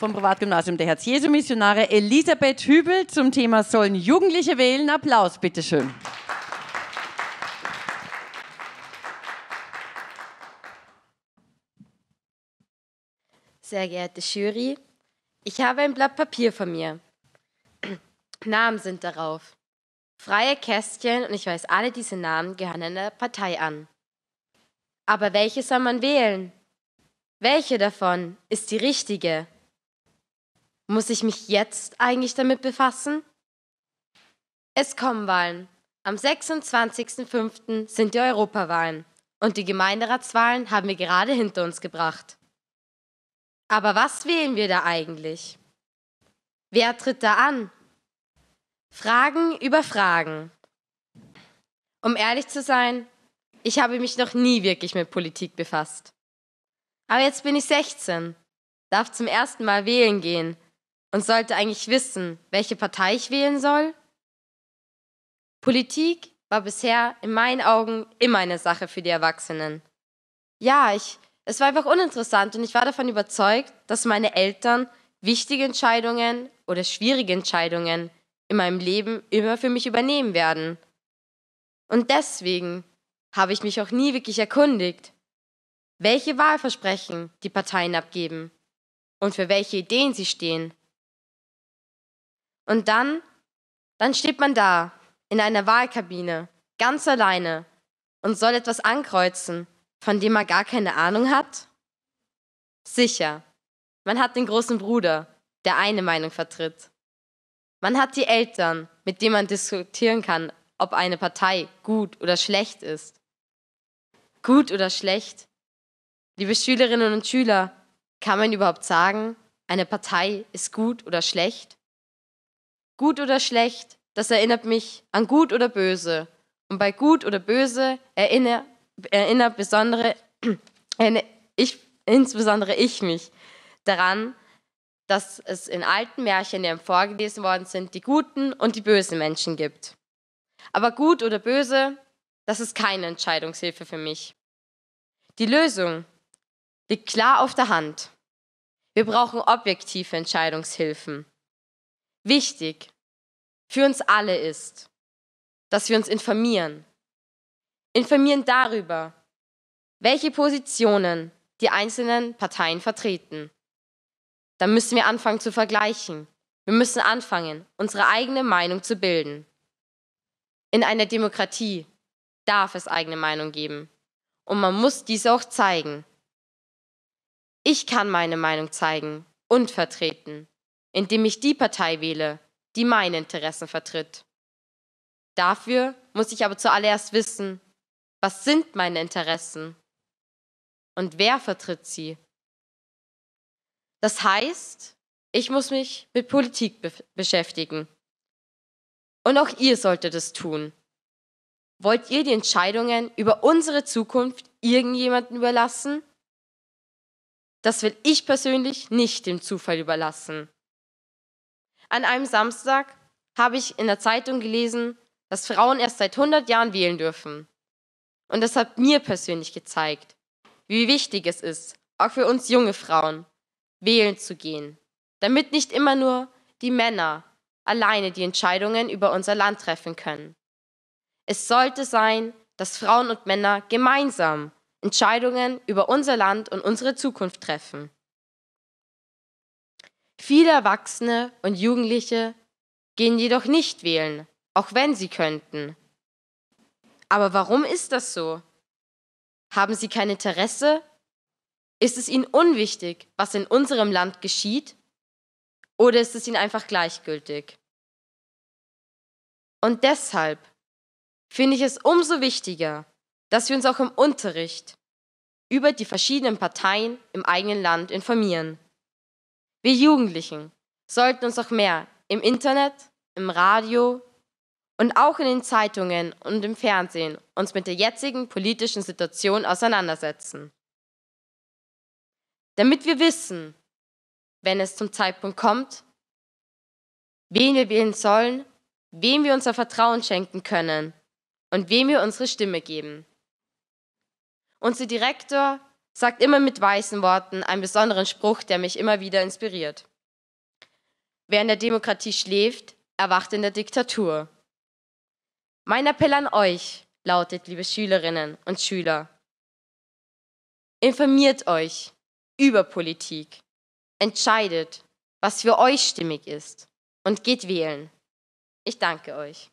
vom Privatgymnasium der Herz-Jesu-Missionare Elisabeth Hübel zum Thema Sollen Jugendliche wählen? Applaus, bitteschön. Sehr geehrte Jury, ich habe ein Blatt Papier von mir. Namen sind darauf. Freie Kästchen und ich weiß, alle diese Namen gehören einer Partei an. Aber welche soll man wählen? Welche davon ist die richtige? Muss ich mich jetzt eigentlich damit befassen? Es kommen Wahlen. Am 26.05. sind die Europawahlen und die Gemeinderatswahlen haben wir gerade hinter uns gebracht. Aber was wählen wir da eigentlich? Wer tritt da an? Fragen über Fragen. Um ehrlich zu sein, ich habe mich noch nie wirklich mit Politik befasst. Aber jetzt bin ich 16, darf zum ersten Mal wählen gehen und sollte eigentlich wissen, welche Partei ich wählen soll? Politik war bisher in meinen Augen immer eine Sache für die Erwachsenen. Ja, ich, es war einfach uninteressant und ich war davon überzeugt, dass meine Eltern wichtige Entscheidungen oder schwierige Entscheidungen in meinem Leben immer für mich übernehmen werden. Und deswegen habe ich mich auch nie wirklich erkundigt, welche Wahlversprechen die Parteien abgeben und für welche Ideen sie stehen. Und dann, dann steht man da, in einer Wahlkabine, ganz alleine und soll etwas ankreuzen, von dem man gar keine Ahnung hat? Sicher, man hat den großen Bruder, der eine Meinung vertritt. Man hat die Eltern, mit denen man diskutieren kann, ob eine Partei gut oder schlecht ist. Gut oder schlecht? Liebe Schülerinnen und Schüler, kann man überhaupt sagen, eine Partei ist gut oder schlecht? Gut oder schlecht, das erinnert mich an gut oder böse. Und bei gut oder böse erinnert erinner besondere, ich, insbesondere ich mich daran, dass es in alten Märchen, die vorgelesen worden sind, die guten und die bösen Menschen gibt. Aber gut oder böse, das ist keine Entscheidungshilfe für mich. Die Lösung liegt klar auf der Hand. Wir brauchen objektive Entscheidungshilfen wichtig für uns alle ist, dass wir uns informieren. Informieren darüber, welche Positionen die einzelnen Parteien vertreten. Dann müssen wir anfangen zu vergleichen. Wir müssen anfangen, unsere eigene Meinung zu bilden. In einer Demokratie darf es eigene Meinung geben. Und man muss diese auch zeigen. Ich kann meine Meinung zeigen und vertreten indem ich die Partei wähle, die meine Interessen vertritt. Dafür muss ich aber zuallererst wissen, was sind meine Interessen und wer vertritt sie. Das heißt, ich muss mich mit Politik be beschäftigen. Und auch ihr solltet es tun. Wollt ihr die Entscheidungen über unsere Zukunft irgendjemanden überlassen? Das will ich persönlich nicht dem Zufall überlassen. An einem Samstag habe ich in der Zeitung gelesen, dass Frauen erst seit 100 Jahren wählen dürfen. Und das hat mir persönlich gezeigt, wie wichtig es ist, auch für uns junge Frauen, wählen zu gehen, damit nicht immer nur die Männer alleine die Entscheidungen über unser Land treffen können. Es sollte sein, dass Frauen und Männer gemeinsam Entscheidungen über unser Land und unsere Zukunft treffen. Viele Erwachsene und Jugendliche gehen jedoch nicht wählen, auch wenn sie könnten. Aber warum ist das so? Haben sie kein Interesse? Ist es ihnen unwichtig, was in unserem Land geschieht? Oder ist es ihnen einfach gleichgültig? Und deshalb finde ich es umso wichtiger, dass wir uns auch im Unterricht über die verschiedenen Parteien im eigenen Land informieren. Wir Jugendlichen sollten uns auch mehr im Internet, im Radio und auch in den Zeitungen und im Fernsehen uns mit der jetzigen politischen Situation auseinandersetzen. Damit wir wissen, wenn es zum Zeitpunkt kommt, wen wir wählen sollen, wem wir unser Vertrauen schenken können und wem wir unsere Stimme geben. Unser Direktor sagt immer mit weißen Worten einen besonderen Spruch, der mich immer wieder inspiriert. Wer in der Demokratie schläft, erwacht in der Diktatur. Mein Appell an euch lautet, liebe Schülerinnen und Schüler, informiert euch über Politik, entscheidet, was für euch stimmig ist und geht wählen. Ich danke euch.